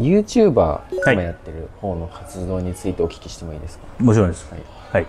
YouTuber 今やってる方の活動についてお聞きしてもいいですか、はい、もちろんです、はい、はい、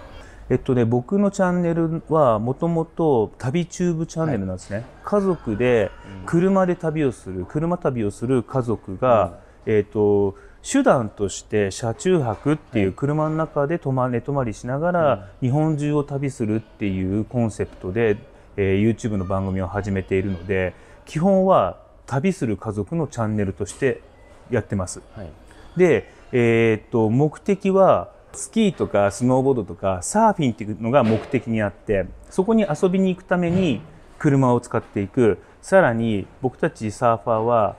えっとね僕のチャンネルはもともと旅チューブチャンネルなんですね、はい、家族で車で旅をする、車旅をする家族が、うん、えっと手段として車中泊っていう車の中で泊ま寝泊まりしながら日本中を旅するっていうコンセプトで、えー、YouTube の番組を始めているので基本は旅する家族のチャンネルとしてやってます。はい、で、えー、っと目的はスキーとかスノーボードとかサーフィンっていうのが目的にあってそこに遊びに行くために車を使っていくさらに僕たちサーファーは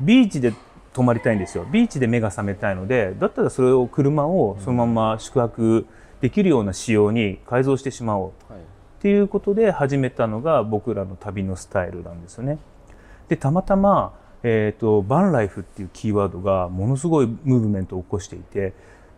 ビーチで泊まりたいんですよビーチで目が覚めたいのでだったらそれを車をそのまま宿泊できるような仕様に改造してしまおう、はい、っていうことで始めたのが僕らの旅のスタイルなんですよね。でたまたまえーと、バンライフっていうキーワードがものすごいムーブメントを起こしていて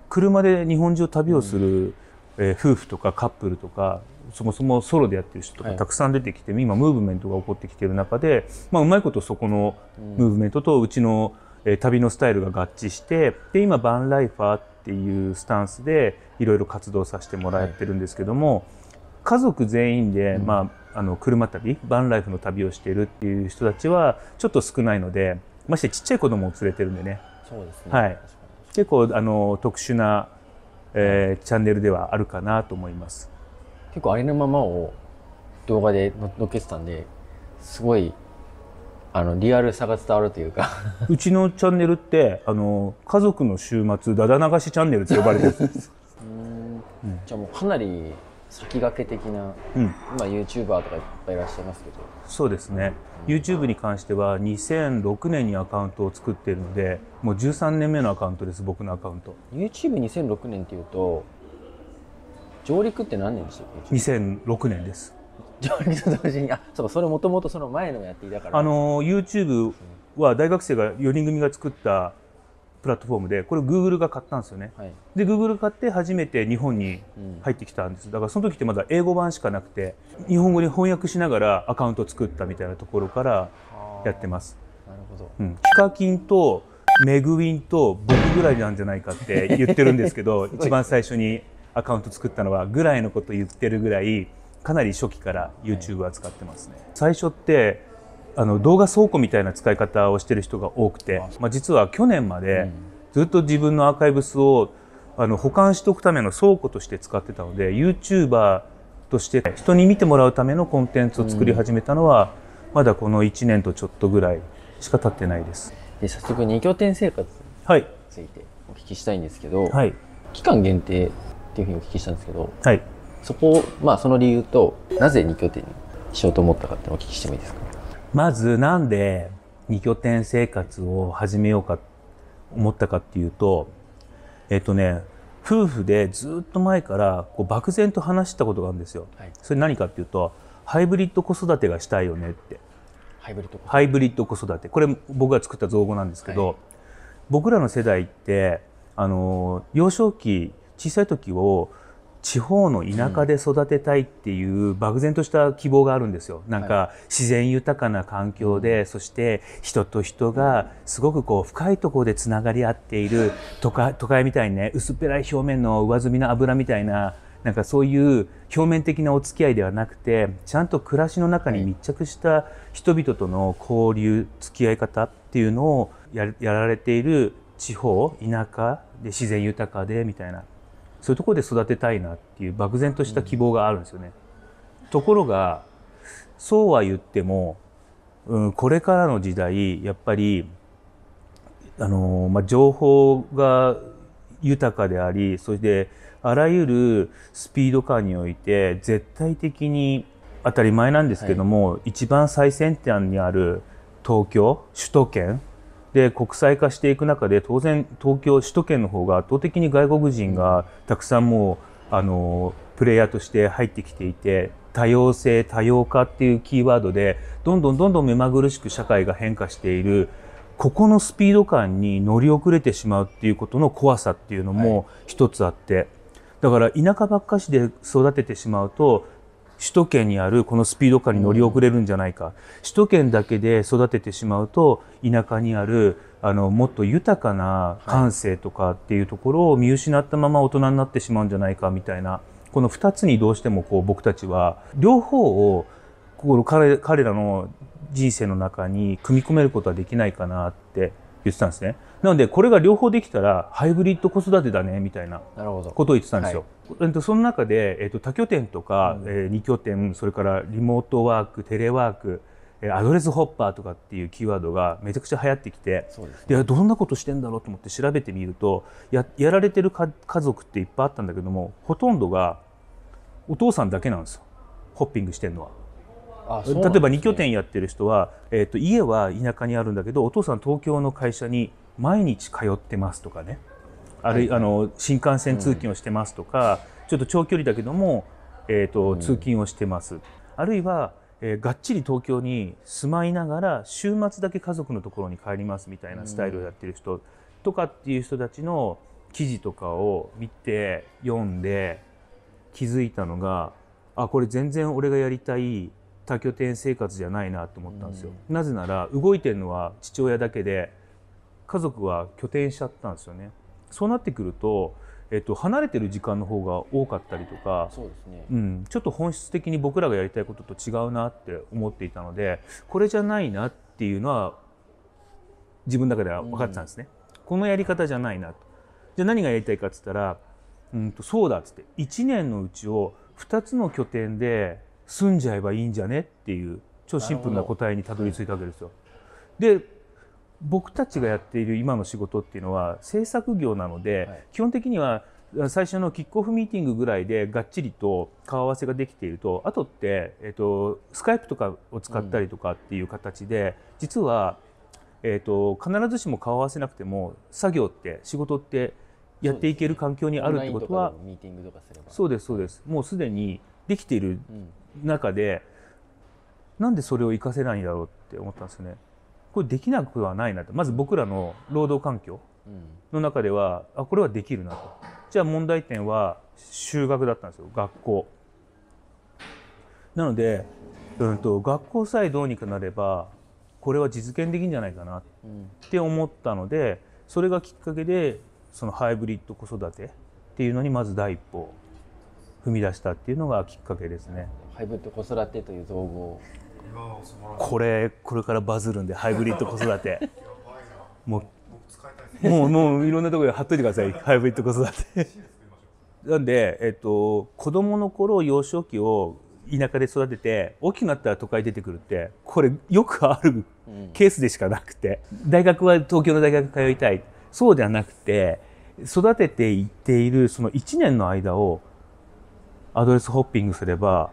車で日本中旅をする、うん、えー、夫婦とかカップルとかそもそもソロでやってる人とかたくさん出てきて、はい、今ムーブメントが起こってきてる中で、まあ、うまいことそこのムーブメントとうちの、えー、旅のスタイルが合致してで今バンライファーっていうスタンスでいろいろ活動させてもらってるんですけども、はい、家族全員で、うん、まああの車旅バンライフの旅をしているっていう人たちはちょっと少ないのでましてちっちゃい子供を連れてるんでねそうですね、はい、結構あの特殊な、えー、チャンネルではあるかなと思います結構ありのままを動画でのっけてたんですごいあのリアルさが伝わるというか うちのチャンネルってあの家族の週末だだ流しチャンネルって呼ばれてるんです、うん、じゃあもうかなり先駆け的な、うん、今 YouTuber とかいっぱいいらっしゃいますけどそうですね YouTube に関しては2006年にアカウントを作っているのでもう13年目のアカウントです僕のアカウント YouTube2006 年っていうと上陸って何年でしたっけ2006年です上陸と同時にあそうかそれもともとその前のやっていたからあの YouTube は大学生が4人組が作ったプラットフォームでこれ Google が買ったんですよね、はい、で Google 買って初めて日本に入ってきたんです、だからその時ってまだ英語版しかなくて日本語に翻訳しながらアカウントを作ったみたいなところからやってますなるほど、うん、ヒカキンとメグウィンと僕ぐらいなんじゃないかって 言ってるんですけどす、一番最初にアカウント作ったのはぐらいのこと言ってるぐらいかなり初期から YouTube は使ってますね、はい、最初ってあの動画倉庫みたいな使い方をしてる人が多くて、まあ、実は去年までずっと自分のアーカイブスをあの保管しておくための倉庫として使ってたので YouTuber として人に見てもらうためのコンテンツを作り始めたのは、まだこの1年とちょっとぐらいしか経ってないです。で早速2拠点生活についてお聞きしたいんですけど、はい、期間限定っていうふうにお聞きしたんですけど、はい、そこまあその理由となぜ2拠点にしようと思ったかってお聞きしてもいいですかまずなんで2拠点生活を始めようか思ったかっていうとえっとね夫婦でずっと前からこう漠然と話したことがあるんですよ。はい、それ何かっていうとハイブリッド子育てがしたいよねって。ハイブリッドハイブリッド子育てこれ僕が作った造語なんですけど、はい、僕らの世代ってあの幼少期小さい時を地方の田舎で育てたいっていう漠然とした希望があるんですよ。なんか自然豊かな環境で、そして人と人がすごくこう深いところでつながり合っている都会都会みたいにね薄っぺらい表面の上澄みの油みたいななんかそういう表面的なお付き合いではなくてちゃんと暮らしの中に密着した人々との交流付き合い方っていうのをやられている地方田舎で自然豊かでみたいなそういうとこで育てたいなっていう漠然とした希望があるんですよね。うん、ところがそうは言っても、うん、これからの時代やっぱりあの、まあ、情報が豊かでありそしてあらゆるスピード感において絶対的に当たり前なんですけども、はい、一番最先端にある東京首都圏で国際化していく中で当然東京首都圏の方が圧倒的に外国人がたくさんもうあのプレイヤーとして入ってきていて多様性多様化っていうキーワードでどんどんどんどん目まぐるしく社会が変化しているここのスピード感に乗り遅れてしまうっていうことの怖さっていうのも一つあって、だから田舎ばっかしで育ててしまうと首都圏にあるこのスピード感に乗り遅れるんじゃないか、うん、首都圏だけで育ててしまうと田舎にあるあのもっと豊かな感性とかっていうところを見失ったまま大人になってしまうんじゃないかみたいなこの2つにどうしてもこう僕たちは両方をこの彼彼らの人生の中に組み込めることはできないかなって言ってたんですね。なので、これが両方できたら、ハイブリッド子育てだね、みたいなことを言ってたんですよ。はい、その中で、えっと、多拠点とか、うん、えー、2拠点、それからリモートワーク、テレワーク、アドレスホッパーとかっていうキーワードがめちゃくちゃ流行ってきて、で、ね、どんなことしてんだろうと思って調べてみるとややられてる家族っていっぱいあったんだけどもほとんどがお父さんだけなんですよホッピングしてるのは。例えば2拠点やってる人は、えーと、家は田舎にあるんだけどお父さん東京の会社に毎日通ってますとかねあるいは、あの新幹線通勤をしてますとか、うん、ちょっと長距離だけども、えーと、と通勤をしてます、うん、あるいは、えー、がっちり東京に住まいながら週末だけ家族のところに帰りますみたいなスタイルをやってる人とかっていう人たちの記事とかを見て読んで気づいたのがあこれ全然俺がやりたい多拠点生活じゃないなと思ったんですよ、うん、なぜなら動いてるのは父親だけで家族は拠点しちゃったんですよねそうなってくると、えっと、離れてる時間の方が多かったりとかそうですね、うん、ちょっと本質的に僕らがやりたいことと違うなって思っていたのでこれじゃないなっていうのは自分の中では分かってたんですね、うん、このやり方じゃないなとじゃあ何がやりたいかって言ったら、うんとそうだっつって1年のうちを2つの拠点で住んじゃえばいいんじゃねっていう超シンプルな答えにたどり着いたわけですよ。で僕たちがやっている今の仕事っていうのは制作業なので、基本的には最初のキックオフミーティングぐらいでがっちりと顔合わせができているとあとって、えーと、スカイプとかを使ったりとかっていう形で、うん、実は、えーと、必ずしも顔合わせなくても作業って仕事ってやっていける環境にあるってことはそうです、ね、そうですもうすでにできている中でなんでそれを活かせないんだろうって思ったんですよね。これできなくはないなとまず僕らの労働環境の中ではあこれはできるなとじゃあ問題点は就学だったんですよ学校なので、うんと、と学校さえどうにかなればこれは実現できんじゃないかなって思ったのでそれがきっかけでそのハイブリッド子育てっていうのにまず第一歩踏み出したっていうのがきっかけですね。ハイブリッド子育てという造語これこれからバズるんでハイブリッド子育てもうもうもういろんなところで貼っといてくださいハイブリッド子育て なんで、えっと、子供の頃幼少期を田舎で育てて大きくなったら都会出てくるってこれよくあるケースでしかなくて、うん、大学は東京の大学通いたいそうではなくて育てていっているその1年の間をアドレスホッピングすれば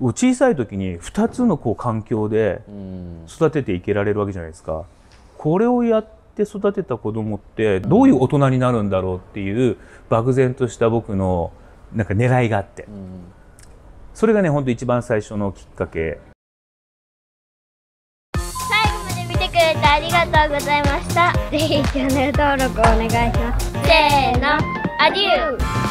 小さい時に2つのこう環境で育てていけられるわけじゃないですか。これをやって育てた子供ってどういう大人になるんだろうっていう漠然とした僕のなんか狙いがあって、それがねほんと一番最初のきっかけ最後まで見てくれてありがとうございましたぜひチャンネル登録お願いしますせーのアデュー